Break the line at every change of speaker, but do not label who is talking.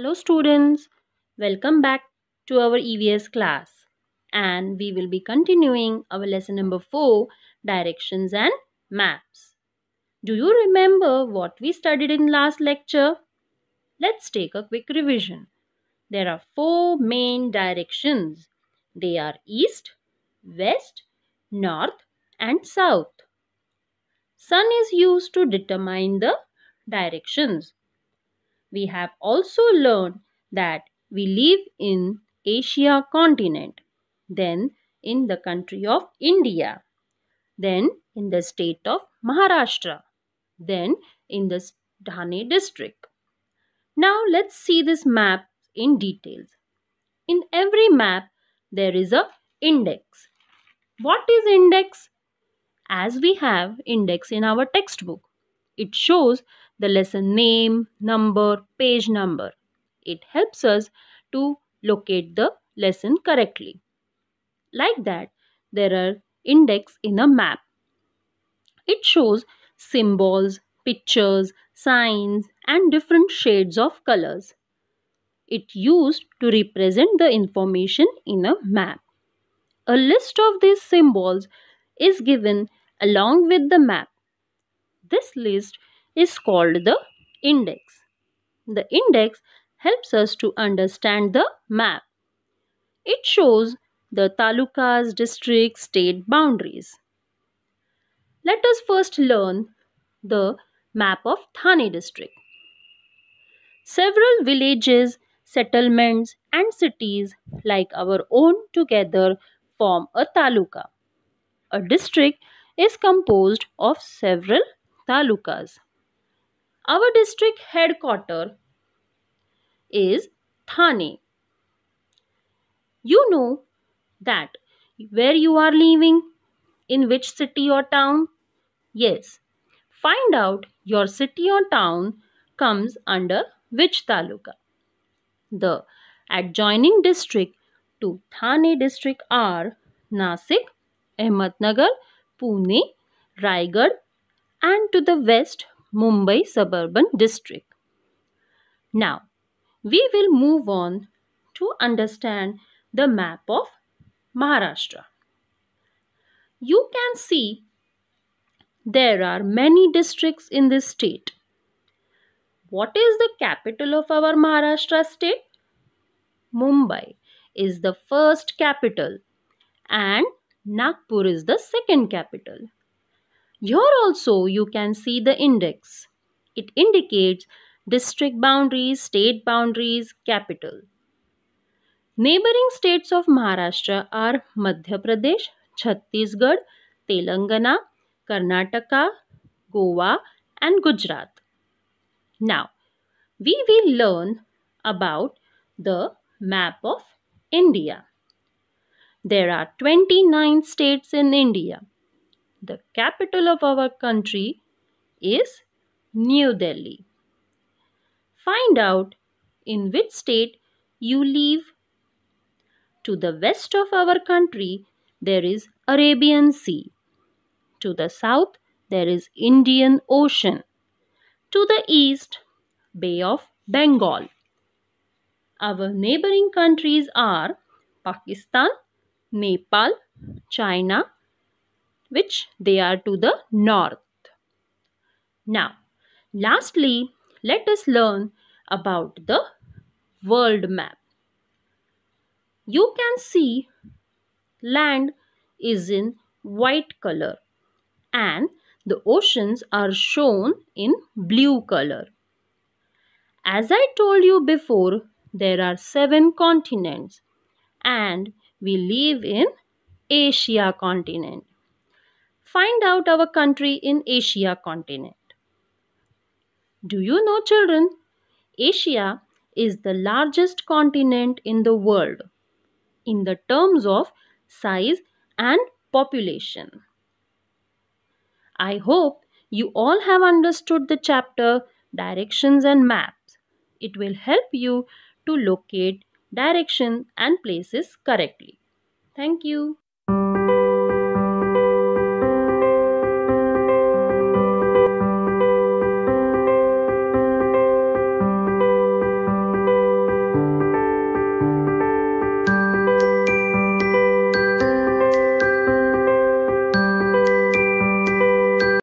Hello students, welcome back to our EVS class and we will be continuing our lesson number 4 directions and maps. Do you remember what we studied in last lecture? Let's take a quick revision. There are four main directions. They are east, west, north and south. Sun is used to determine the directions we have also learned that we live in Asia continent, then in the country of India, then in the state of Maharashtra, then in the Dhane district. Now let's see this map in details. In every map there is a index. What is index? As we have index in our textbook. It shows the lesson name, number, page number. It helps us to locate the lesson correctly. Like that, there are index in a map. It shows symbols, pictures, signs and different shades of colors. It used to represent the information in a map. A list of these symbols is given along with the map. This list is called the index. The index helps us to understand the map. It shows the talukas, district, state boundaries. Let us first learn the map of Thane district. Several villages, settlements and cities like our own together form a taluka. A district is composed of several talukas. Our district headquarter is Thane. You know that where you are living, in which city or town? Yes. Find out your city or town comes under which taluka. The adjoining district to Thane district are Nasik, Ahmednagar, Pune, Raigad and to the west Mumbai suburban district. Now, we will move on to understand the map of Maharashtra. You can see there are many districts in this state. What is the capital of our Maharashtra state? Mumbai is the first capital and Nagpur is the second capital. Here also you can see the index. It indicates district boundaries, state boundaries, capital. Neighboring states of Maharashtra are Madhya Pradesh, Chhattisgarh, Telangana, Karnataka, Goa and Gujarat. Now, we will learn about the map of India. There are 29 states in India. The capital of our country is New Delhi. Find out in which state you live. To the west of our country, there is Arabian Sea. To the south, there is Indian Ocean. To the east, Bay of Bengal. Our neighboring countries are Pakistan, Nepal, China, which they are to the north. Now, lastly, let us learn about the world map. You can see land is in white color and the oceans are shown in blue color. As I told you before, there are seven continents and we live in Asia continent find out our country in Asia continent. Do you know children? Asia is the largest continent in the world in the terms of size and population. I hope you all have understood the chapter Directions and Maps. It will help you to locate directions and places correctly. Thank you.